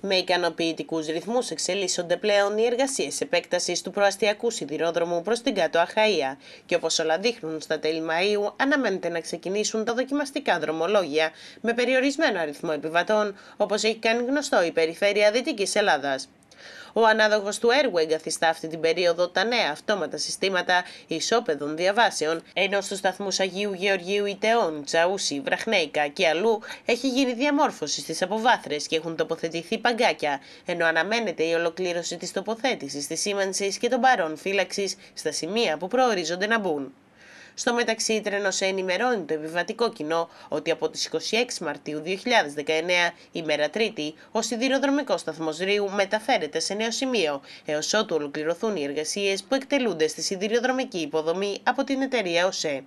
Με ικανοποιητικούς ρυθμούς εξελίσσονται πλέον οι εργασίες επέκτασης του προαστιακού σιδηρόδρομου προς την κάτω Αχαία και όπως όλα δείχνουν, στα τέλη Μαου αναμένεται να ξεκινήσουν τα δοκιμαστικά δρομολόγια με περιορισμένο αριθμό επιβατών, όπως έχει κάνει γνωστό η Περιφέρεια Δυτικής Ελλάδας. Ο ανάδοχος του έργου εγκαθιστά αυτή την περίοδο τα νέα αυτόματα συστήματα ισόπεδων διαβάσεων, ενώ στου σταθμού Αγίου Γεωργίου Ιτεών, Τσαούση, Βραχνέικα και αλλού έχει γίνει διαμόρφωση στις αποβάθρες και έχουν τοποθετηθεί παγκάκια, ενώ αναμένεται η ολοκλήρωση της τοποθέτησης, της σήμανσης και των παρών φύλαξης στα σημεία που προορίζονται να μπουν. Στο μεταξύ, η ΤΡΕΝΟΣΕ ενημερώνει το επιβατικό κοινό ότι από τις 26 Μαρτίου 2019, ημέρα Τρίτη, ο σιδηροδρομικός σταθμός Ρίου μεταφέρεται σε νέο σημείο, έως ότου ολοκληρωθούν οι εργασίες που εκτελούνται στη σιδηροδρομική υποδομή από την εταιρεία ΟΣΕ.